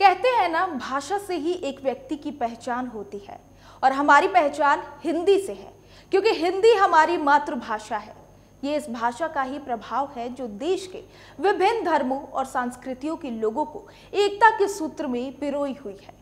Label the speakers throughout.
Speaker 1: कहते हैं ना भाषा से ही एक व्यक्ति की पहचान होती है और हमारी पहचान हिंदी से है क्योंकि हिंदी हमारी मातृभाषा है ये इस भाषा का ही प्रभाव है जो देश के विभिन्न धर्मों और संस्कृतियों के लोगों को एकता के सूत्र में पिरोई हुई है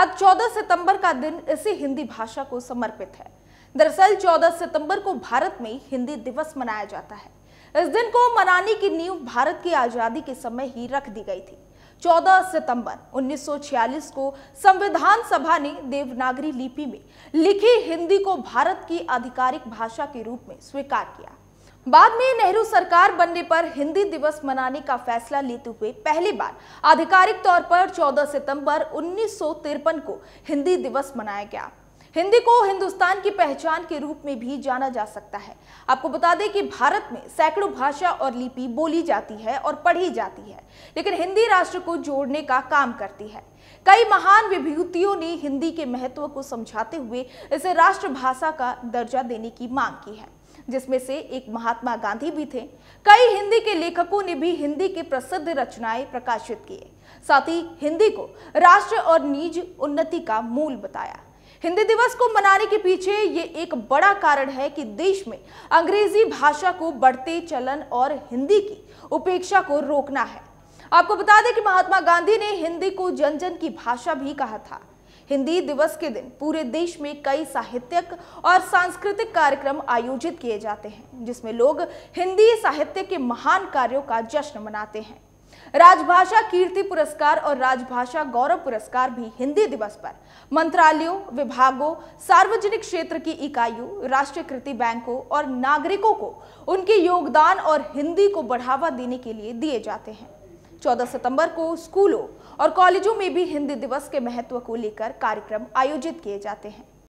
Speaker 1: आज 14 सितंबर का दिन इसी हिंदी भाषा को समर्पित है दरअसल 14 सितंबर को भारत में हिंदी दिवस मनाया जाता है इस दिन को मनाने की नींव भारत की आज़ादी के समय ही रख दी गई थी 14 सितंबर 1946 को संविधान सभा ने देवनागरी लिपि में लिखी हिंदी को भारत की आधिकारिक भाषा के रूप में स्वीकार किया बाद में नेहरू सरकार बनने पर हिंदी दिवस मनाने का फैसला लेते हुए पहली बार आधिकारिक तौर पर 14 सितंबर उन्नीस को हिंदी दिवस मनाया गया हिंदी को हिंदुस्तान की पहचान के रूप में भी जाना जा सकता है आपको बता दें कि भारत में सैकड़ों भाषा और लिपि बोली जाती है और पढ़ी जाती है लेकिन हिंदी राष्ट्र को जोड़ने का काम करती है कई महान विभूतियों ने हिंदी के महत्व को समझाते हुए इसे राष्ट्रभाषा का दर्जा देने की मांग की है जिसमें से एक महात्मा गांधी भी थे कई हिंदी के लेखकों ने भी हिंदी के प्रसिद्ध रचनाएं प्रकाशित किए साथ ही हिंदी को राष्ट्र और निज उन्नति का मूल बताया हिंदी दिवस को मनाने के पीछे ये एक बड़ा कारण है कि देश में अंग्रेजी भाषा को बढ़ते चलन और हिंदी की उपेक्षा को रोकना है आपको बता दें कि महात्मा गांधी ने हिंदी को जन जन की भाषा भी कहा था हिंदी दिवस के दिन पूरे देश में कई साहित्यक और सांस्कृतिक कार्यक्रम आयोजित किए जाते हैं जिसमें लोग हिंदी साहित्य के महान कार्यों का जश्न मनाते हैं राजभाषा कीर्ति पुरस्कार और राजभाषा गौरव पुरस्कार भी हिंदी दिवस पर मंत्रालयों विभागों सार्वजनिक क्षेत्र की इकाइयों राष्ट्रीयकृति बैंकों और नागरिकों को उनके योगदान और हिंदी को बढ़ावा देने के लिए दिए जाते हैं 14 सितंबर को स्कूलों और कॉलेजों में भी हिंदी दिवस के महत्व को लेकर कार्यक्रम आयोजित किए जाते हैं